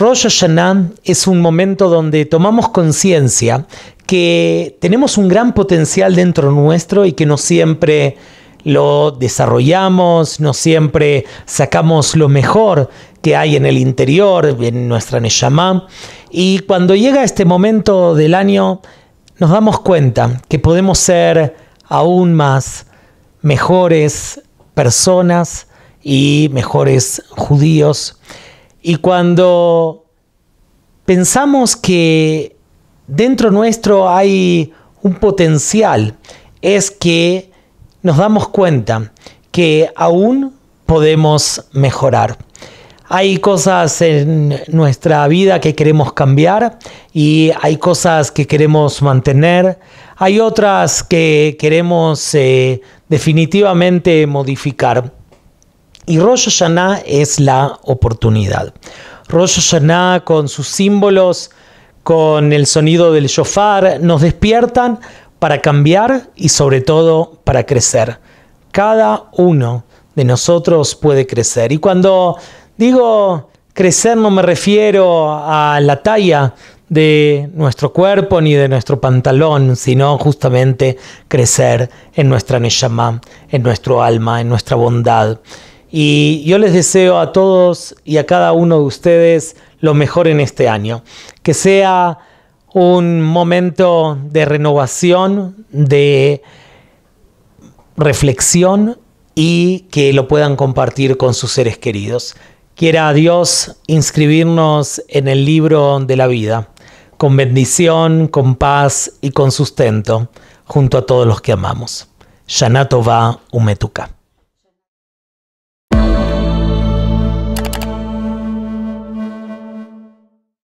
Rosh Hashanah es un momento donde tomamos conciencia que tenemos un gran potencial dentro nuestro y que no siempre lo desarrollamos, no siempre sacamos lo mejor que hay en el interior, en nuestra Neshama. Y cuando llega este momento del año, nos damos cuenta que podemos ser aún más mejores personas y mejores judíos. Y cuando pensamos que dentro nuestro hay un potencial, es que nos damos cuenta que aún podemos mejorar. Hay cosas en nuestra vida que queremos cambiar y hay cosas que queremos mantener. Hay otras que queremos eh, definitivamente modificar. Y Rosh Hashanah es la oportunidad. Rosh Hashanah con sus símbolos, con el sonido del shofar, nos despiertan para cambiar y sobre todo para crecer. Cada uno de nosotros puede crecer. Y cuando digo crecer no me refiero a la talla de nuestro cuerpo ni de nuestro pantalón, sino justamente crecer en nuestra Neshama, en nuestro alma, en nuestra bondad. Y yo les deseo a todos y a cada uno de ustedes lo mejor en este año. Que sea un momento de renovación, de reflexión y que lo puedan compartir con sus seres queridos. Quiera Dios inscribirnos en el libro de la vida, con bendición, con paz y con sustento, junto a todos los que amamos. Shana Umetuka.